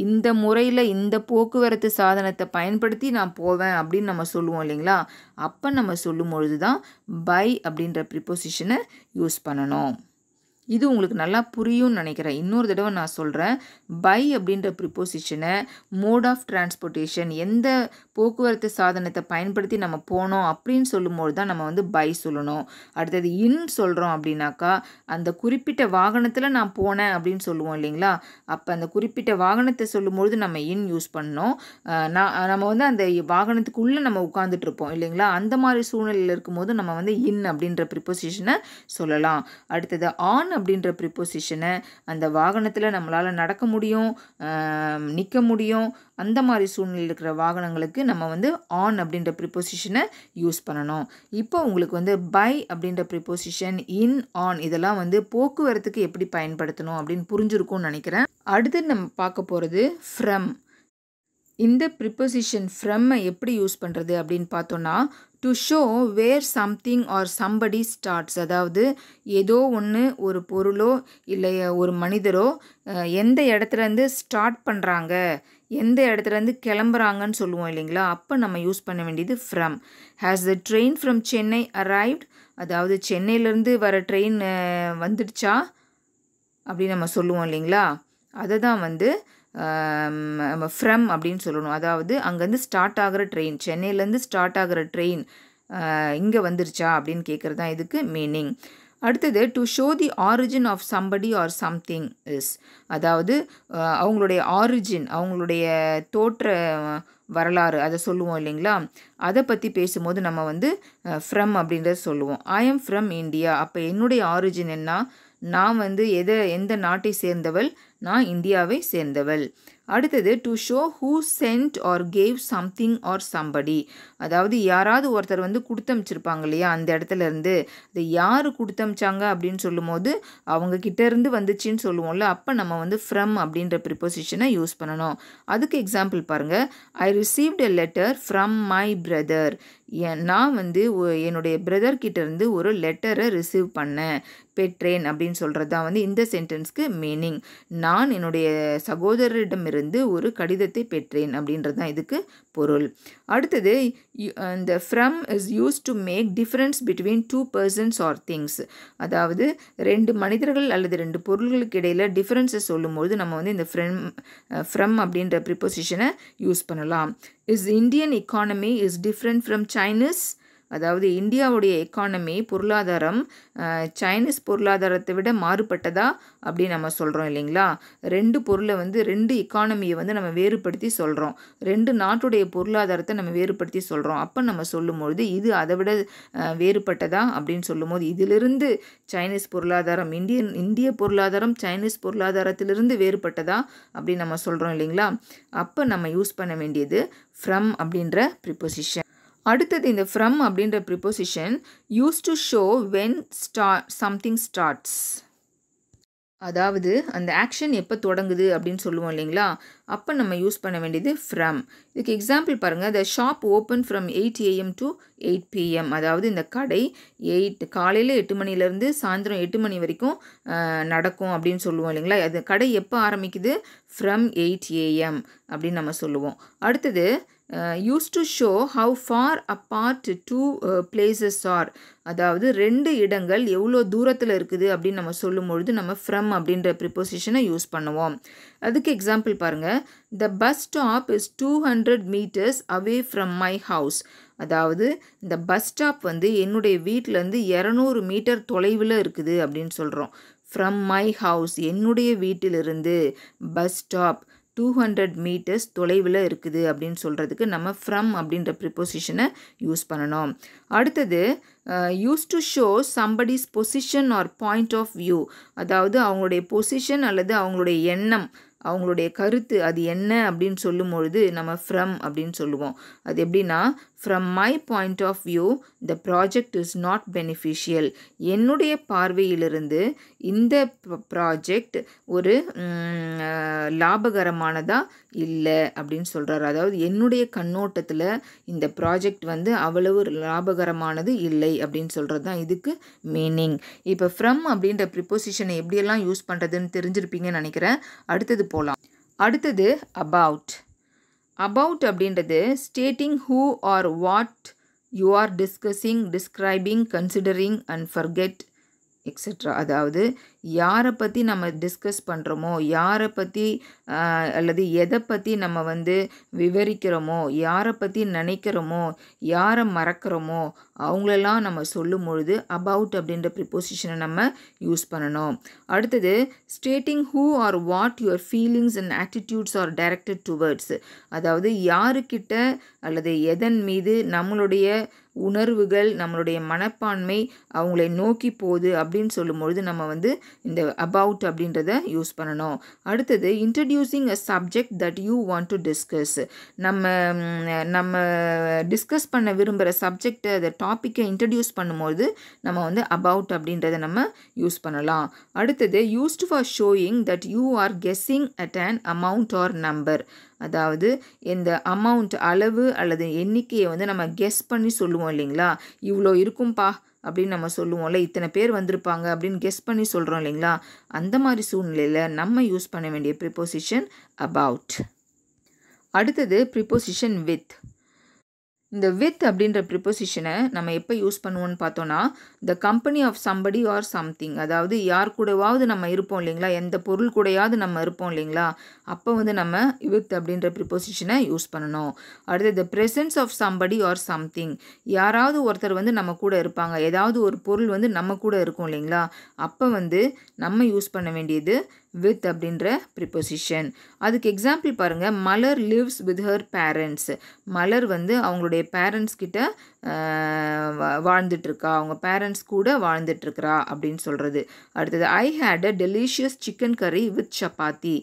S1: இந்த முறையில் இந்த போக்குவரத்து சாதனத்தை பயன்படுத்தி நான் போவேன் அப்படின்னு நம்ம சொல்லுவோம் இல்லைங்களா அப் அப்போ நம்ம சொல்லும் பொழுது தான் பை அப்படின்ற ப்ரிப்போசிஷனை யூஸ் பண்ணணும் இது உங்களுக்கு நல்லா புரியும்னு நினைக்கிறேன் இன்னொரு தடவை நான் சொல்கிறேன் பை அப்படின்ற ப்ரிப்போசிஷனை மோட் ஆஃப் டிரான்ஸ்போர்ட்டேஷன் எந்த போக்குவரத்து சாதனத்தை பயன்படுத்தி நம்ம போனோம் அப்படின்னு சொல்லும்போது தான் நம்ம வந்து பை சொல்லணும் அடுத்தது இன் சொல்கிறோம் அப்படின்னாக்கா அந்த குறிப்பிட்ட வாகனத்தில் நான் போனேன் அப்படின்னு சொல்லுவோம் இல்லைங்களா அப்போ அந்த குறிப்பிட்ட வாகனத்தை சொல்லும்பொழுது நம்ம இன் யூஸ் பண்ணோம் நான் நம்ம வந்து அந்த வாகனத்துக்குள்ளே நம்ம உட்காந்துட்ருப்போம் இல்லைங்களா அந்த மாதிரி சூழ்நிலையில் இருக்கும்போது நம்ம வந்து இன் அப்படின்ற ப்ரிப்போசிஷனை சொல்லலாம் அடுத்தது ஆன் அப்படின்ற ப்ரிப்போசிஷனை அந்த வாகனத்தில் நம்மளால் நடக்க முடியும் நிற்க முடியும் அந்த மாதிரி சூழ்நிலையில் இருக்கிற வாகனங்களுக்கு அதுக்கு நம்ம வந்து ஆன் அப்படின்ற ப்ரிப்போசிஷனை யூஸ் பண்ணணும் இப்போ உங்களுக்கு வந்து பை அப்படின்ற ப்ரிப்போசிஷன் இன் ஆன் இதெல்லாம் வந்து போக்குவரத்துக்கு எப்படி பயன்படுத்தணும் அப்படின்னு புரிஞ்சிருக்கும்னு நினைக்கிறேன் அடுத்து நம்ம பார்க்க போகிறது ஃப்ரம் இந்த ப்ரிப்போசிஷன் ஃப்ரம்மை எப்படி யூஸ் பண்ணுறது அப்படின்னு பார்த்தோன்னா to show where something or somebody starts அதாவது ஏதோ ஒன்று ஒரு பொருளோ இல்லை ஒரு மனிதரோ எந்த இடத்துலேருந்து ஸ்டார்ட் பண்ணுறாங்க எந்த இடத்துலேருந்து கிளம்புறாங்கன்னு சொல்லுவோம் இல்லைங்களா அப்போ நம்ம யூஸ் பண்ண வேண்டியது from has the train from Chennai arrived அதாவது சென்னையிலேருந்து வர ட்ரெயின் வந்துடுச்சா அப்படின்னு நம்ம சொல்லுவோம் இல்லைங்களா அதை தான் வந்து நம்ம ஃப்ரம் அப்படின்னு சொல்லணும் அதாவது அங்கேருந்து ஸ்டார்ட் ஆகிற ட்ரெயின் சென்னையிலேருந்து ஸ்டார்ட் ஆகிற ட்ரெயின் இங்கே வந்துருச்சா அப்படின்னு கேட்குறது தான் இதுக்கு மீனிங் அடுத்தது to show the origin of somebody or something is அதாவது அவங்களுடைய ஆரிஜின் அவங்களுடைய தோற்ற வரலாறு அதை சொல்லுவோம் இல்லைங்களா அதை பற்றி பேசும்போது நம்ம வந்து ஃப்ரம் அப்படின்றத சொல்லுவோம் ஐ எம் ஃப்ரம் இந்தியா அப்போ என்னுடைய ஆரிஜின் என்ன நான் வந்து எதை எந்த நாட்டை சேர்ந்தவள் நான் இந்தியாவை சேர்ந்தவள் அடுத்தது to show who sent or gave something or somebody அதாவது யாராவது ஒருத்தர் வந்து கொடுத்தமிச்சிருப்பாங்க இல்லையா அந்த இடத்துல இருந்து அது யார் கொடுத்தமிச்சாங்க அப்படின்னு சொல்லும்போது அவங்க கிட்டேருந்து வந்துச்சுன்னு சொல்லுவோம்ல அப்போ நம்ம வந்து ஃப்ரம் அப்படின்ற ப்ரிப்போசிஷனை யூஸ் பண்ணணும் அதுக்கு எக்ஸாம்பிள் பாருங்கள் I received a letter from my brother என் நான் வந்து என்னுடைய பிரதர்கிட்ட இருந்து ஒரு லெட்டரை ரிசீவ் பண்ணேன் பெற்றேன் அப்படின்னு சொல்கிறது தான் வந்து இந்த சென்டென்ஸ்க்கு மீனிங் நான் என்னுடைய சகோதரரிடமிருந்து ஒரு கடிதத்தை பெற்றேன் அப்படின்றது தான் இதுக்கு பொருள் அடுத்தது அந்த from is use to make difference between two persons or things அதாவது ரெண்டு மனிதர்கள் அல்லது ரெண்டு பொருள்களுக்கு இடையில் டிஃப்ரென்ஸை சொல்லும்போது நம்ம வந்து இந்த ஃப்ரம் ஃப்ரம் அப்படின்ற ப்ரிப்போசிஷனை யூஸ் பண்ணலாம் is Indian economy is different from Chinese அதாவது இந்தியாவுடைய எக்கானமி பொருளாதாரம் சைனீஸ் பொருளாதாரத்தை விட மாறுபட்டதா அப்படின்னு நம்ம சொல்கிறோம் இல்லைங்களா ரெண்டு பொருளை வந்து ரெண்டு எக்கானமியை வந்து நம்ம வேறுபடுத்தி சொல்கிறோம் ரெண்டு நாட்டுடைய பொருளாதாரத்தை நம்ம வேறுபடுத்தி சொல்கிறோம் அப்போ நம்ம சொல்லும்பொழுது இது அதை விட வேறுபட்டதா அப்படின்னு சொல்லும்போது இதிலிருந்து சைனீஸ் பொருளாதாரம் இந்தியன் இந்திய பொருளாதாரம் சைனீஸ் பொருளாதாரத்திலிருந்து வேறுபட்டதா அப்படின்னு நம்ம சொல்கிறோம் இல்லைங்களா அப்போ நம்ம யூஸ் பண்ண வேண்டியது ஃப்ரம் அப்படின்ற ப்ரிப்போசிஷன் அடுத்தது இந்த ஃப்ரம் அப்படின்ற preposition use to show when start something starts அதாவது அந்த ஆக்ஷன் எப்போ தொடங்குது அப்படின்னு சொல்லுவோம் இல்லைங்களா அப்போ நம்ம யூஸ் பண்ண வேண்டியது ஃப்ரம் இதுக்கு எக்ஸாம்பிள் பாருங்கள் the shop open from eight AM to eight PM அதாவது இந்த கடை எயிட் காலையில் எட்டு மணிலேருந்து சாயந்தரம் எட்டு மணி வரைக்கும் நடக்கும் அப்படின்னு சொல்லுவோம் இல்லைங்களா அது கடை எப்போ ஆரம்பிக்குது ஃப்ரம் எயிட் ஏஎம் அப்படின்னு நம்ம சொல்லுவோம் அடுத்தது use to show how far apart two places or அதாவது ரெண்டு இடங்கள் எவ்வளோ தூரத்தில் இருக்குது அப்படின்னு நம்ம சொல்லும் பொழுது நம்ம ஃப்ரம் அப்படின்ற ப்ரிப்போசிஷனை யூஸ் பண்ணுவோம் அதுக்கு எக்ஸாம்பிள் பாருங்கள் the bus stop is two hundred metres away from my house அதாவது இந்த பஸ் ஸ்டாப் வந்து என்னுடைய வீட்டிலேருந்து இரநூறு மீட்டர் தொலைவில் இருக்குது அப்படின்னு சொல்கிறோம் ஃப்ரம் மை ஹவுஸ் என்னுடைய வீட்டிலிருந்து bus stop two hundred metres தொலைவில் இருக்குது அப்படின்னு சொல்கிறதுக்கு நம்ம ஃப்ரம் அப்படின்ற ப்ரிப்போசிஷனை யூஸ் பண்ணணும் அடுத்தது use to show somebody's position or point of view அதாவது அவங்களுடைய பொசிஷன் அல்லது அவங்களுடைய எண்ணம் அவங்களுடைய கருத்து அது என்ன அப்படின்னு சொல்லும் பொழுது நம்ம ஃப்ரம் அப்படின்னு சொல்லுவோம் அது எப்படின்னா from my point of view the project is not beneficial என்னுடைய பார்வையிலிருந்து இந்த ப்ராஜெக்ட் ஒரு லாபகரமானதாக இல்லை அப்படின்னு சொல்கிறார் அதாவது என்னுடைய கண்ணோட்டத்தில் இந்த ப்ராஜெக்ட் வந்து அவ்வளவு லாபகரமானது இல்லை அப்படின்னு சொல்கிறது தான் இதுக்கு மீனிங் இப்போ ஃப்ரம் அப்படின்ற ப்ரிப்போசிஷனை எப்படியெல்லாம் யூஸ் பண்ணுறதுன்னு தெரிஞ்சிருப்பீங்கன்னு நினைக்கிறேன் அடுத்தது போகலாம் அடுத்தது அபவுட் about அப்படின்றது stating who or what you are discussing, describing, considering and forget etcetera அதாவது யாரை பற்றி நம்ம டிஸ்கஸ் பண்ணுறோமோ யாரை பற்றி அல்லது எதை பற்றி நம்ம வந்து விவரிக்கிறோமோ யாரை பற்றி நினைக்கிறோமோ யாரை மறக்கிறோமோ அவங்களெல்லாம் நம்ம சொல்லும் பொழுது அபவுட் அப்படின்ற ப்ரிப்போசிஷனை நம்ம யூஸ் பண்ணணும் அடுத்தது stating who or what your feelings and attitudes are directed towards அதாவது யாருக்கிட்ட அல்லது எதன் மீது நம்மளுடைய உணர்வுகள் நம்மளுடைய மனப்பான்மை அவங்களை நோக்கி போகுது அப்படின்னு சொல்லும்பொழுது நம்ம வந்து இந்த அபவுட் அப்படின்றத யூஸ் பண்ணணும் அடுத்தது introducing a subject that you want to discuss நம்ம நம்ம டிஸ்கஸ் பண்ண விரும்புகிற சப்ஜெக்டை அதை டாப்பிக்கை இன்ட்ரடியூஸ் பண்ணும்போது நம்ம வந்து அபவுட் அப்படின்றத நம்ம யூஸ் பண்ணலாம் அடுத்தது used for showing that you are guessing at an amount or number அதாவது இந்த அமௌண்ட் அளவு அல்லது எண்ணிக்கையை வந்து நம்ம கெஸ் பண்ணி சொல்லுவோம் இல்லைங்களா இவ்வளோ இருக்கும்பா அப்படின்னு நம்ம சொல்லுவோம்ல இத்தனை பேர் வந்திருப்பாங்க அப்படின்னு கெஸ் பண்ணி சொல்கிறோம் இல்லைங்களா அந்த மாதிரி சூழ்நிலையில் நம்ம யூஸ் பண்ண வேண்டிய ப்ரிப்போசிஷன் அபவுட் அடுத்தது ப்ரிப்போசிஷன் வித் இந்த வித் அப்படின்ற ப்ரிப்போசிஷனை நம்ம எப்போ யூஸ் பண்ணுவோம்னு பார்த்தோன்னா the company of somebody or something அதாவது யார் கூடவாவது நம்ம இருப்போம் இல்லைங்களா எந்த பொருள் கூடையாவது நம்ம இருப்போம் இல்லைங்களா அப்போ வந்து நம்ம வித் அப்படின்ற ப்ரிப்போசிஷனை யூஸ் பண்ணணும் அடுத்து the presence of somebody or something யாராவது ஒருத்தர் வந்து நம்ம கூட இருப்பாங்க ஏதாவது ஒரு பொருள் வந்து நம்ம கூட இருக்கும் இல்லைங்களா அப்போ வந்து நம்ம யூஸ் பண்ண வேண்டியது வித் அப்படின்ற ப்ரிப்போசிஷன் அதுக்கு எக்ஸாம்பிள் பாருங்கள் Malar lives with her parents Malar வந்து அவங்களுடைய பேரண்ட்ஸ் கிட்ட வாழ்ந்துட்டுருக்கா அவங்க பேரண்ட்ஸ் கூட வாழ்ந்துட்டுருக்குறா அப்படின்னு சொல்கிறது அடுத்தது I had a delicious chicken curry with chapati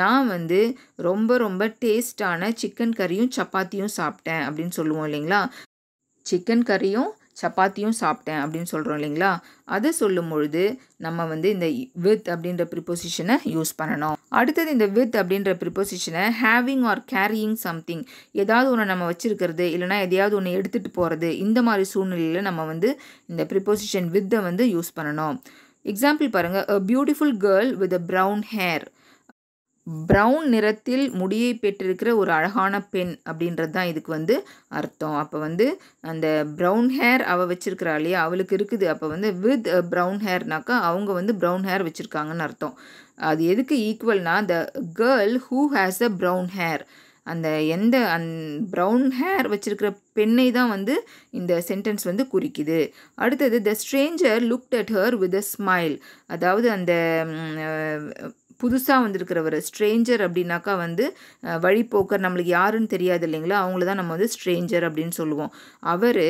S1: நான் வந்து ரொம்ப ரொம்ப டேஸ்டான சிக்கன் கறியும் சப்பாத்தியும் சாப்பிட்டேன் அப்படின்னு சொல்லுவோம் இல்லைங்களா சிக்கன் கறியும் சப்பாத்தியும் சாப்பிட்டேன் அப்படின்னு சொல்கிறோம் இல்லைங்களா அதை சொல்லும் பொழுது நம்ம வந்து இந்த வித் அப்படின்ற ப்ரிப்போசிஷனை யூஸ் பண்ணணும் அடுத்தது இந்த வித் அப்படின்ற ப்ரிப்போசிஷனை ஹேவிங் ஆர் கேரியிங் சம்திங் ஏதாவது ஒன்று நம்ம வச்சுருக்கிறது இல்லைனா எதையாவது ஒன்று எடுத்துகிட்டு போகிறது இந்த மாதிரி சூழ்நிலையில் நம்ம வந்து இந்த ப்ரிப்போசிஷன் வித்தை வந்து யூஸ் பண்ணணும் எக்ஸாம்பிள் பாருங்கள் a beautiful girl with a brown hair brown நிறத்தில் முடியை பெற்றிருக்கிற ஒரு அழகான பெண் அப்படின்றது தான் இதுக்கு வந்து அர்த்தம் அப்போ வந்து அந்த ப்ரௌன் ஹேர் அவள் வச்சிருக்கிறா இல்லையா அவளுக்கு இருக்குது அப்போ வந்து வித் ப்ரௌன் ஹேர்னாக்கா அவங்க வந்து ப்ரௌன் ஹேர் வச்சுருக்காங்கன்னு அர்த்தம் அது எதுக்கு ஈக்குவல்னா the girl who has a brown hair அந்த எந்த அந் ப்ரௌன் ஹேர் வச்சிருக்கிற பெண்ணை தான் வந்து இந்த சென்டென்ஸ் வந்து குறிக்குது அடுத்தது the stranger looked at her with a smile அதாவது அந்த புதுசாக வந்திருக்கிறவர் ஸ்ட்ரேஞ்சர் அப்படின்னாக்கா வந்து போக்கர் நம்மளுக்கு யாருன்னு தெரியாது இல்லைங்களா அவங்கள தான் நம்ம வந்து ஸ்ட்ரேஞ்சர் அப்படின்னு சொல்லுவோம் அவர்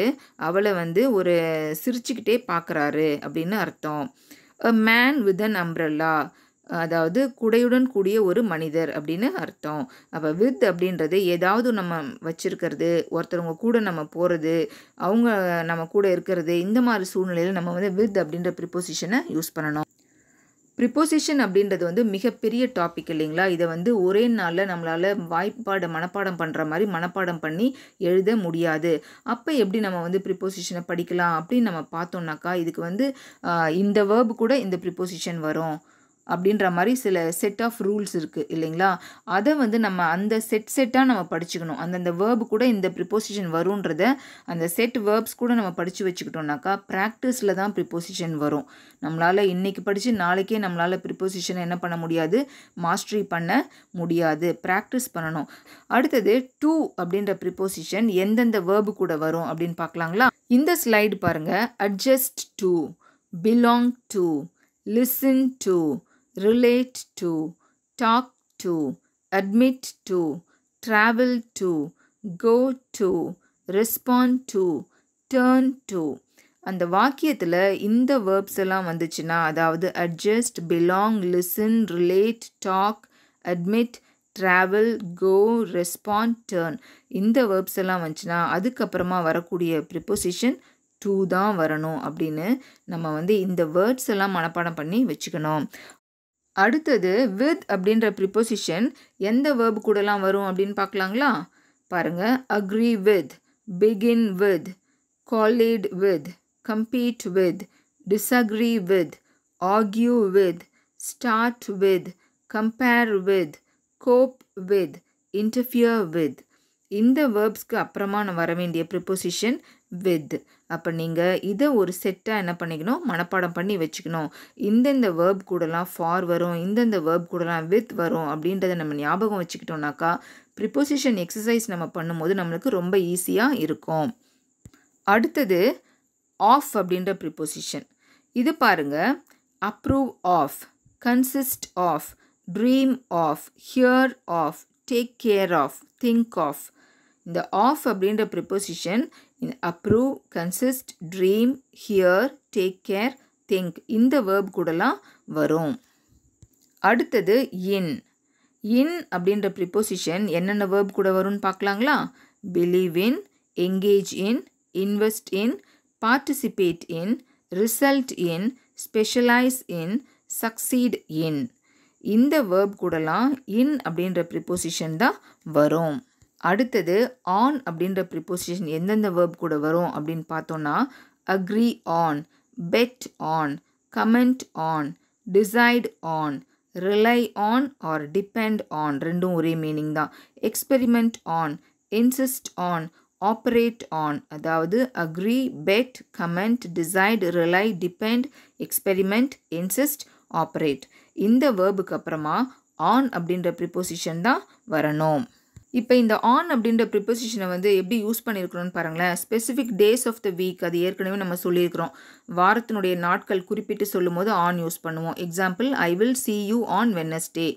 S1: அவளை வந்து ஒரு சிரிச்சுக்கிட்டே பார்க்குறாரு அப்படின்னு அர்த்தம் a man with an umbrella அதாவது குடையுடன் கூடிய ஒரு மனிதர் அப்படின்னு அர்த்தம் அப்போ வித் அப்படின்றது ஏதாவது நம்ம வச்சுருக்கிறது ஒருத்தவங்க கூட நம்ம போகிறது அவங்க நம்ம கூட இருக்கிறது இந்த மாதிரி சூழ்நிலையில் நம்ம வந்து வித் அப்படின்ற ப்ரிப்போசிஷனை யூஸ் பண்ணணும் ப்ரிப்போசிஷன் அப்படின்றது வந்து மிகப்பெரிய டாபிக் இல்லைங்களா இதை வந்து ஒரே நாளில் நம்மளால் வாய்ப்பாடு மனப்பாடம் பண்ணுற மாதிரி மனப்பாடம் பண்ணி எழுத முடியாது அப்போ எப்படி நம்ம வந்து ப்ரிப்போசிஷனை படிக்கலாம் அப்படின்னு நம்ம பார்த்தோம்னாக்கா இதுக்கு வந்து இந்த வேர்பு கூட இந்த ப்ரிப்போசிஷன் வரும் அப்படின்ற மாதிரி சில செட் ஆஃப் ரூல்ஸ் இருக்குது இல்லைங்களா அதை வந்து நம்ம அந்த செட் செட்டாக நம்ம படிச்சுக்கணும் அந்தந்த வேர்பு கூட இந்த ப்ரிப்போசிஷன் வரும்ன்றத அந்த செட் வேர்ப்ஸ் கூட நம்ம படித்து வச்சுக்கிட்டோம்னாக்கா ப்ராக்டிஸில் தான் ப்ரிப்போசிஷன் வரும் நம்மளால் இன்றைக்கி படித்து நாளைக்கே நம்மளால் ப்ரிப்போசிஷன் என்ன பண்ண முடியாது மாஸ்ட்ரி பண்ண முடியாது ப்ராக்டிஸ் பண்ணணும் அடுத்தது டூ அப்படின்ற ப்ரிப்போசிஷன் எந்தெந்த வேர்பு கூட வரும் அப்படின்னு பார்க்கலாங்களா இந்த ஸ்லைடு பாருங்கள் adjust to belong to listen to relate to, talk to, admit to, travel to, go to, respond to, turn to அந்த வாக்கியத்தில் இந்த வேர்ப்ஸ் எல்லாம் வந்துச்சுன்னா அதாவது adjust belong listen relate talk admit travel go respond turn இந்த verbs எல்லாம் வந்துச்சுன்னா அதுக்கப்புறமா வரக்கூடிய ப்ரிப்போசிஷன் டூ தான் வரணும் அப்படின்னு நம்ம வந்து இந்த வேர்ட்ஸ் எல்லாம் மனப்பாடம் பண்ணி வச்சுக்கணும் அடுத்தது வித் அப்படின்ற ப்ரிப்போசிஷன் எந்த வேர்ப் கூடலாம் வரும் அப்படின்னு பார்க்கலாங்களா பாருங்கள் agree with begin with collide with compete with disagree with argue with start with compare with cope with interfere with இந்த வேர்ப்ஸ்க்கு அப்புறமா வர வேண்டிய ப்ரிப்போசிஷன் வித் அப்போ நீங்கள் இதை ஒரு செட்டாக என்ன பண்ணிக்கணும் மனப்பாடம் பண்ணி வச்சுக்கணும் இந்தந்த வேர்ப் கூடலாம் ஃபார் வரும் இந்தந்த வேர்ப் கூடலாம் வித் வரும் அப்படின்றத நம்ம ஞாபகம் வச்சுக்கிட்டோம்னாக்கா ப்ரிப்போசிஷன் எக்ஸசைஸ் நம்ம பண்ணும்போது நம்மளுக்கு ரொம்ப ஈஸியாக இருக்கும் அடுத்தது ஆஃப் அப்படின்ற ப்ரிப்போசிஷன் இது பாருங்கள் approve of consist of dream of hear of take care of think of இந்த ஆஃப் அப்படின்ற preposition approve consist dream hear take care think இந்த வேர்ப் கூடலாம் வரும் அடுத்தது இன் இன் அப்படின்ற ப்ரிப்போசிஷன் என்னென்ன வேர்ப் கூட வரும்னு பார்க்கலாங்களா believe in engage in invest in participate in result in specialise in succeed in இந்த வேர்ப் கூடலாம் இன் அப்படின்ற ப்ரிப்போசிஷன் தான் வரும் அடுத்தது ஆன் அப்படின்ற ப்ரிப்போசிஷன் எந்தெந்த வேர்ப் கூட வரும் அப்படின்னு பார்த்தோன்னா agree on bet on comment on decide on rely on or depend on ரெண்டும் ஒரே மீனிங் தான் experiment on insist on operate on அதாவது agree bet comment decide rely depend experiment insist operate இந்த வேர்புக்கு அப்புறமா ஆன் அப்படின்ற ப்ரிப்போசிஷன் தான் வரணும் இப்போ இந்த ஆன் அப்படின்ற ப்ரிப்போசிஷனை வந்து எப்படி யூஸ் பண்ணியிருக்கணும்னு பாருங்களேன் specific days of the week அது ஏற்கனவே நம்ம சொல்லியிருக்கிறோம் வாரத்தினுடைய நாட்கள் குறிப்பிட்டு சொல்லும் போது ஆன் யூஸ் பண்ணுவோம் example I will see you on Wednesday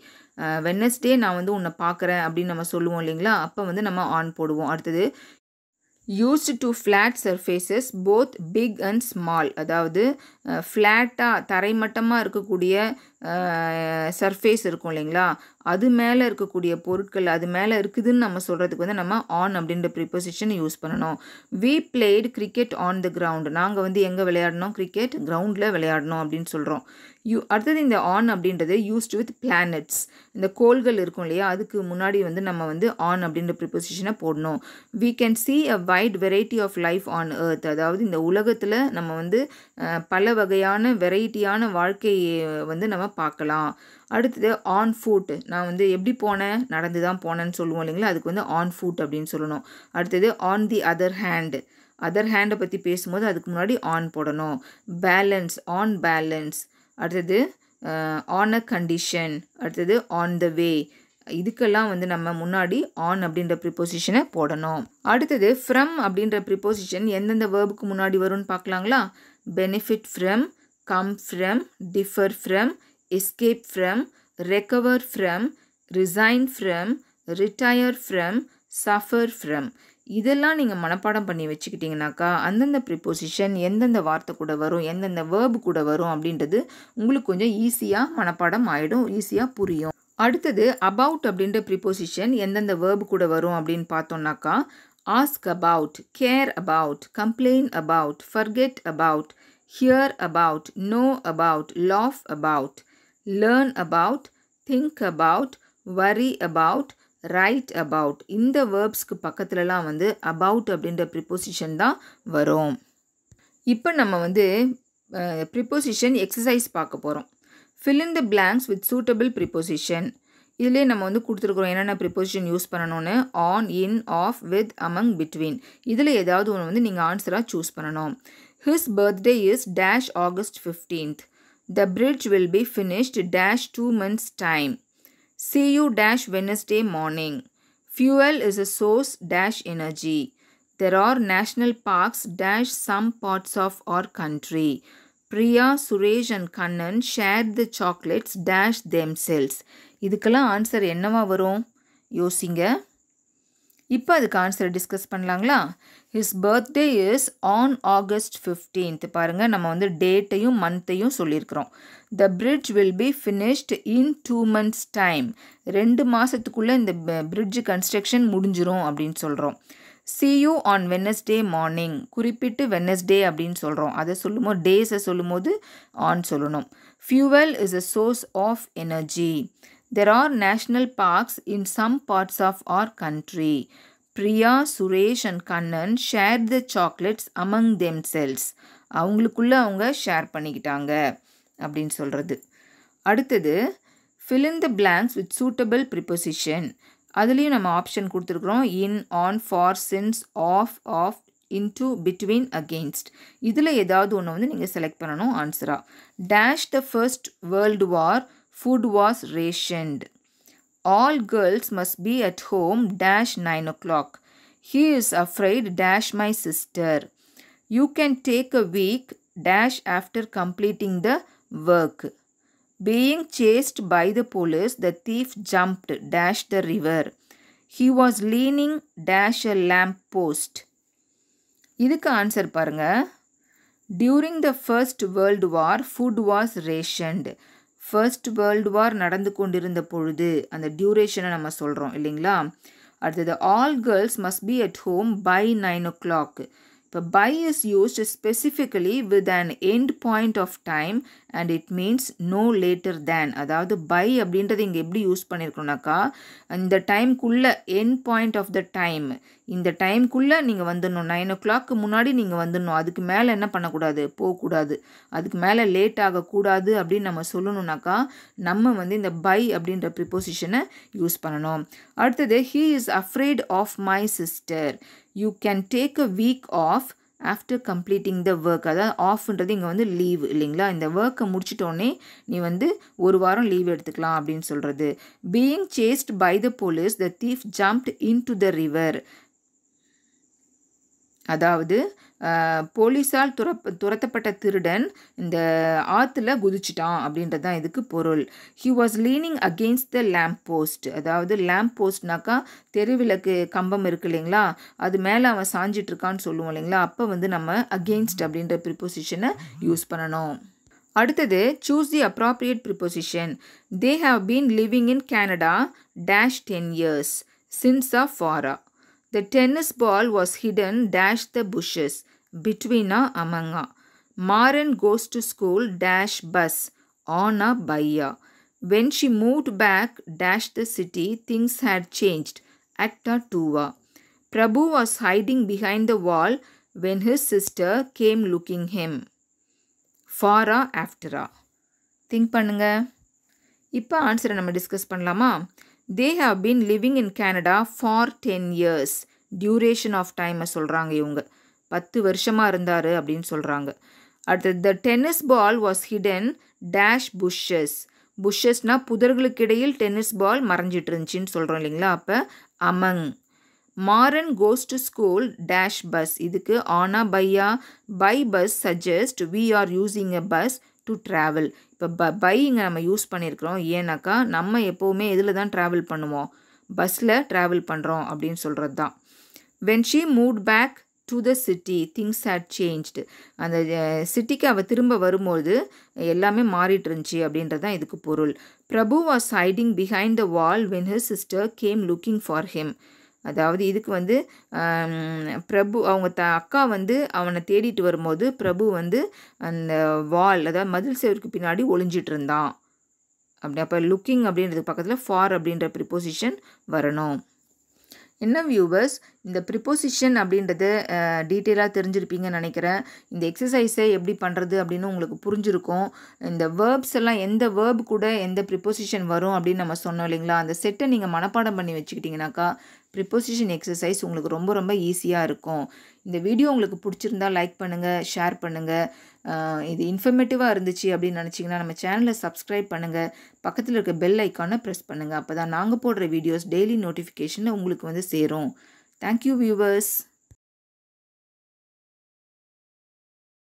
S1: Wednesday நான் வந்து உன்னை பார்க்குறேன் அப்படின்னு நம்ம சொல்லுவோம் இல்லைங்களா அப்போ வந்து நம்ம ஆன் போடுவோம் அடுத்தது used to flat surfaces both big and small அதாவது ஃப்ளாட்டாக தரைமட்டமாக இருக்கக்கூடிய சர்ஃபேஸ் இருக்கும் இல்லைங்களா அது மேலே இருக்கக்கூடிய பொருட்கள் அது மேலே இருக்குதுன்னு நம்ம சொல்கிறதுக்கு வந்து நம்ம ஆன் அப்படின்ற ப்ரிப்போசிஷன் யூஸ் பண்ணணும் we played cricket on the ground நாங்கள் வந்து எங்கே விளையாடணும் கிரிக்கெட் கிரவுண்டில் விளையாடணும் அப்படின்னு சொல்கிறோம் யூ அடுத்தது இந்த ஆன் அப்படின்றது யூஸ்டு வித் பிளானட்ஸ் இந்த கோள்கள் இருக்கும் இல்லையா அதுக்கு முன்னாடி வந்து நம்ம வந்து ஆன் அப்படின்ற ப்ரிப்போசிஷனை போடணும் we can see a wide variety of life on earth அதாவது இந்த உலகத்தில் நம்ம வந்து பல வகையான வெரைட்டியான வாழ்க்கையை வந்து நம்ம பார்க்கலாம் அடுத்தது ஆன் ஃபுட் நான் வந்து எப்படி போனேன் நடந்து தான் போனேன்னு சொல்லுவோம் இல்லைங்களா அதுக்கு வந்து ஆன் ஃபுட் அப்படின்னு சொல்லணும் அடுத்தது on the other hand other ஹேண்டை பற்றி பேசும்போது அதுக்கு முன்னாடி ஆன் போடணும் பேலன்ஸ் ஆன் பேலன்ஸ் அடுத்தது ஆன் அ கண்டிஷன் அடுத்தது ஆன் த வே இதுக்கெல்லாம் வந்து நம்ம முன்னாடி ஆன் அப்படின்ற ப்ரிப்போசிஷனை போடணும் அடுத்தது ஃப்ரம் அப்படின்ற ப்ரிப்போசிஷன் எந்தெந்த வேர்புக்கு முன்னாடி வரும்னு பார்க்கலாங்களா benefit from, come from, differ from, escape from, recover from, resign from, retire from, suffer from இதெல்லாம் நீங்கள் மனப்பாடம் பண்ணி வச்சுக்கிட்டிங்கனாக்கா அந்தந்த ப்ரிப்போசிஷன் எந்தெந்த வார்த்தை கூட வரும் எந்தெந்த வேர்பு கூட வரும் அப்படின்றது உங்களுக்கு கொஞ்சம் ஈஸியாக மனப்பாடம் ஆகிடும் ஈஸியாக புரியும் அடுத்தது அபவுட் அப்படின்ற ப்ரிப்போசிஷன் எந்தெந்த வேர்பு கூட வரும் அப்படின்னு பார்த்தோம்னாக்கா ask about care about complain about forget about hear about know about laugh about learn about think about worry about write about இந்த வேர்ப்ஸ்க்கு பக்கத்துலலாம் வந்து அபவுட் அப்படின்ற ப்ரிப்போசிஷன் தான் வரும் இப்போ நம்ம வந்து ப்ரிப்போசிஷன் எக்ஸசைஸ் பார்க்க போகிறோம் fill in the blanks with suitable preposition இதுலேயே நம்ம வந்து கொடுத்துருக்குறோம் என்னென்ன ப்ரிப்போசிஷன் யூஸ் பண்ணணும்னு on in of with among between இதில் ஏதாவது ஒன்று வந்து நீங்கள் ஆன்சராக சூஸ் பண்ணணும் his birthday is dash August fifteenth the bridge will be finished dash two months time see you dash Wednesday morning fuel is a source dash energy there are national parks dash some parts of our country Priya Suresh and Kannan share the chocolates dash themselves இதுக்கெல்லாம் answer என்னவா வரும் யோசிங்க இப்போ அதுக்கு ஆன்சரை discuss பண்ணலாங்களா his birthday is on August fifteenth பாருங்கள் நம்ம வந்து டேட்டையும் மந்த்தையும் சொல்லியிருக்கிறோம் the bridge will be finished in two months time ரெண்டு மாதத்துக்குள்ளே இந்த பிரிட்ஜ் கன்ஸ்ட்ரக்ஷன் முடிஞ்சிரும் அப்படின்னு சொல்கிறோம் சியூ ஆன் வெனஸ்டே மார்னிங் குறிப்பிட்டு வெனஸ்டே அப்படின்னு சொல்கிறோம் அதை சொல்லும்போது டேஸை சொல்லும்போது ஆன் சொல்லணும் fuel is a source of energy are national parks in some parts of our country Priya Suresh and Kannan share the chocolates among themselves அவங்களுக்குள்ள அவங்க ஷேர் பண்ணிக்கிட்டாங்க அப்படின்னு சொல்கிறது அடுத்தது fill in the blanks with suitable preposition அதுலேயும் நம்ம ஆப்ஷன் கொடுத்துருக்குறோம் in on for since of of into between against இதில் ஏதாவது ஒன்று வந்து நீங்கள் செலக்ட் பண்ணணும் ஆன்சராக dash the First World War food was rationed. All girls must be at home dash 9 o'clock. He is afraid dash my sister. You can take a week dash after completing the work. Being chased by the police, the thief jumped dash the river. He was leaning dash a lamp post. இதுக்கு answer பாருங்க During the First World War, food was rationed. First World War நடந்து கொண்டிருந்த பொழுது அந்த டியூரேஷனை நம்ம சொல்கிறோம் இல்லைங்களா அடுத்தது all girls must be at home by nine o'clock இப்போ by is used specifically with an end point of time and it means no later than அதாவது பை அப்படின்றது இங்கே எப்படி யூஸ் பண்ணியிருக்கோம்னாக்கா இந்த டைம்குள்ளே end point of the time இந்த டைம்குள்ளே நீங்கள் வந்துடணும் நைன் ஓ கிளாக்கு முன்னாடி நீங்கள் வந்துடணும் அதுக்கு மேலே என்ன பண்ணக்கூடாது போகக்கூடாது அதுக்கு மேலே லேட் ஆகக்கூடாது அப்படின்னு நம்ம சொல்லணுன்னாக்கா நம்ம வந்து இந்த பை அப்படின்ற ப்ரிப்போசிஷனை யூஸ் பண்ணணும் அடுத்தது he is afraid of my sister you can take a week off after completing the work அதாவது ஆஃப்ன்றது இங்கே வந்து லீவ் இல்லைங்களா இந்த ஒர்க்கை முடிச்சிட்டோன்னே நீ வந்து ஒரு வாரம் லீவ் எடுத்துக்கலாம் அப்படின்னு சொல்கிறது being chased by the police the thief jumped into the river அதாவது போலீஸால் துரப் துரத்தப்பட்ட திருடன் இந்த ஆற்றுல குதிச்சிட்டான் அப்படின்றது தான் இதுக்கு பொருள் he was leaning against the lamp post அதாவது லேம்ப் போஸ்ட்னாக்கா தெருவிளக்கு கம்பம் இருக்கு இல்லைங்களா அது மேலே அவன் சாஞ்சிட்ருக்கான்னு சொல்லுவோம் இல்லைங்களா அப்போ வந்து நம்ம அகெயின்ஸ்ட் அப்படின்ற ப்ரிப்போசிஷனை யூஸ் பண்ணணும் அடுத்தது choose the appropriate preposition they have been living in Canada dash ten years since of for a The tennis ball was hidden dash the bushes between a among a. Maran goes to school dash bus on a baya. When she moved back dash the city things had changed at a tuva. Prabhu was hiding behind the wall when his sister came looking him. For a after a. Think பண்ணுங்கள் இப்போ ஆன்சரை நம்ம discuss they have been living in Canada for ten years duration of டைமை சொல்கிறாங்க இவங்க பத்து வருஷமாக இருந்தார் அப்படின்னு சொல்கிறாங்க அடுத்தது the tennis ball was hidden dash bushes புஷ்ஷஸ்னால் புதர்களுக்கு இடையில் டென்னிஸ் பால் மறைஞ்சிட்டு இருந்துச்சின்னு சொல்கிறோம் இல்லைங்களா அப்போ among Maran goes to school dash bus இதுக்கு ஆனா பையா by bus suggest we are using a bus to travel இப்போ ப பைங்க நம்ம யூஸ் பண்ணியிருக்கிறோம் ஏன்னாக்கா நம்ம எப்போவுமே இதில் தான் ட்ராவல் பண்ணுவோம் பஸ்ஸில் ட்ராவல் பண்ணுறோம் அப்படின்னு சொல்கிறது தான் when she moved back to the city things had changed அந்த சிட்டிக்கு அவள் திரும்ப வரும்போது எல்லாமே மாறிட்டு இருந்துச்சு அப்படின்றது தான் இதுக்கு பொருள் Prabhu was hiding behind the wall when his sister came looking for him அதாவது இதுக்கு வந்து பிரபு அவங்க த அக்கா வந்து அவனை தேடிட்டு வரும்போது பிரபு வந்து அந்த வால் அதாவது மதில் சேவருக்கு பின்னாடி ஒளிஞ்சிட்டு இருந்தான் அப்படி அப்போ லுக்கிங் அப்படின்றது பக்கத்தில் ஃபார் அப்படின்ற ப்ரிப்போசிஷன் வரணும் என்ன வியூவர்ஸ் இந்த ப்ரிப்போசிஷன் அப்படின்றது டீட்டெயிலாக தெரிஞ்சிருப்பீங்கன்னு நினைக்கிறேன் இந்த எக்ஸசைஸை எப்படி பண்ணுறது அப்படின்னு உங்களுக்கு புரிஞ்சிருக்கும் இந்த வேர்ப்ஸ் எல்லாம் எந்த வேர்ப் கூட எந்த ப்ரிப்போசிஷன் வரும் அப்படின்னு நம்ம சொன்னோம் இல்லைங்களா அந்த செட்டை நீங்கள் மனப்பாடம் பண்ணி வச்சுக்கிட்டிங்கனாக்கா ப்ரிப்போசிஷன் எக்ஸசைஸ் உங்களுக்கு ரொம்ப ரொம்ப ஈஸியாக இருக்கும் இந்த வீடியோ உங்களுக்கு பிடிச்சிருந்தா லைக் பண்ணுங்கள் ஷேர் பண்ணுங்கள் இது இன்ஃபர்மேட்டிவாக இருந்துச்சு அப்படின்னு நினச்சிங்கன்னா நம்ம சேனலை சப்ஸ்கிரைப் பண்ணுங்கள் பக்கத்தில் இருக்க பெல் ஐக்கானை ப்ரெஸ் பண்ணுங்கள் அப்போ தான் நாங்கள் போடுற வீடியோஸ் டெய்லி நோட்டிஃபிகேஷனில் உங்களுக்கு வந்து சேரும் தேங்க்யூ வியூவர்ஸ்